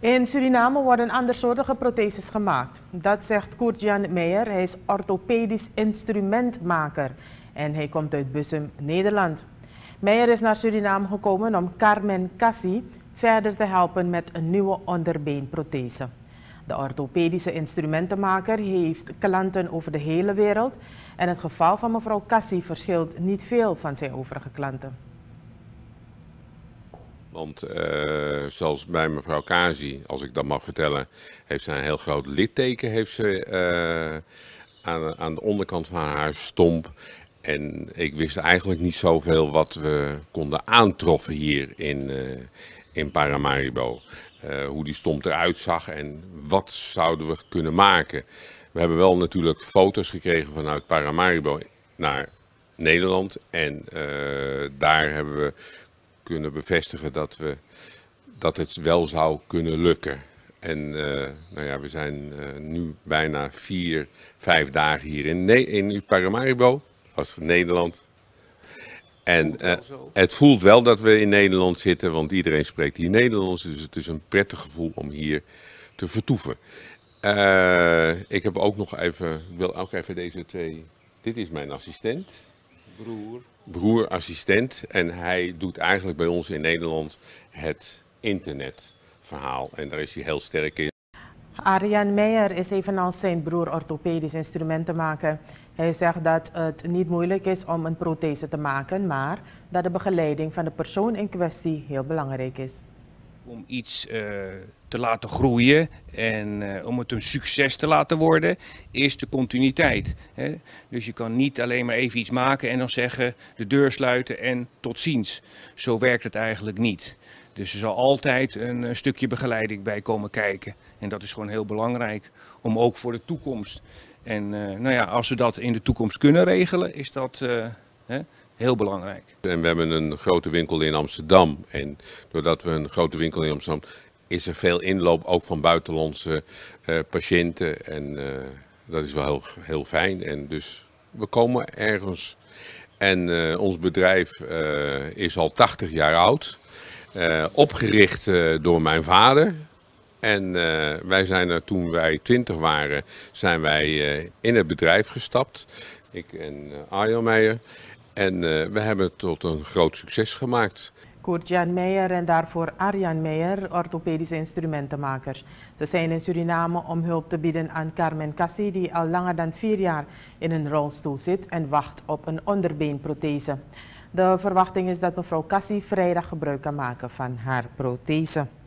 In Suriname worden andersoortige protheses gemaakt. Dat zegt Koert-Jan Meijer. Hij is orthopedisch instrumentmaker en hij komt uit Bussum, Nederland. Meijer is naar Suriname gekomen om Carmen Cassi verder te helpen met een nieuwe onderbeenprothese. De orthopedische instrumentenmaker heeft klanten over de hele wereld en het geval van mevrouw Cassi verschilt niet veel van zijn overige klanten. Want uh, zoals bij mevrouw Kazi, als ik dat mag vertellen, heeft ze een heel groot litteken heeft ze, eh, aan, aan de onderkant van haar stomp. En ik wist eigenlijk niet zoveel wat we konden aantroffen hier in, eh, in Paramaribo. hoe die stomp eruit zag en wat zouden we kunnen maken. We hebben wel natuurlijk foto's gekregen vanuit Paramaribo naar Nederland. En daar hebben we kunnen bevestigen dat, we, dat het wel zou kunnen lukken. En eh, nou ja, we zijn eh, nu bijna vier, vijf dagen hier in, in Paramaribo, als Nederland. En eh, het voelt wel dat we in Nederland zitten, want iedereen spreekt hier Nederlands. Dus het is een prettig gevoel om hier te vertoeven. ik heb ook nog even, wil ook even deze twee. Dit is mijn assistent. Broer broer assistent en hij doet eigenlijk bij ons in Nederland het internetverhaal en daar is hij heel sterk in. Arjan Meijer is evenals zijn broer orthopedisch instrumentenmaker. Hij zegt dat het niet moeilijk is om een prothese te maken, maar dat de begeleiding van de persoon in kwestie heel belangrijk is om iets eh, te laten groeien en eh, om het een succes te laten worden, is de continuïteit. Hè? Dus je kan niet alleen maar even iets maken en dan zeggen de deur sluiten en tot ziens. Zo werkt het eigenlijk niet. Dus er zal altijd een, stukje begeleiding bij komen kijken. En dat is gewoon heel belangrijk om ook voor de toekomst. En eh, nou ja, als we dat in de toekomst kunnen regelen, is dat Heel belangrijk. En we hebben een grote winkel in Amsterdam. En doordat we een grote winkel in Amsterdam is er veel inloop ook van buitenlandse eh, patiënten. En eh, dat is wel heel, heel, fijn. En dus we komen ergens. En eh, ons bedrijf is al 80 jaar oud. opgericht door mijn vader. En wij zijn er toen wij 20 waren, zijn wij in het bedrijf gestapt. Ik en Arjan Meijer. En eh, we hebben het tot een groot succes gemaakt. Koert-Jan Meijer en daarvoor Arjan Meijer, orthopedische instrumentenmaker. Ze zijn in Suriname om hulp te bieden aan Carmen Cassie, die al langer dan vier jaar in een rolstoel zit en wacht op een onderbeenprothese. De verwachting is dat mevrouw Cassie vrijdag gebruik kan maken van haar prothese.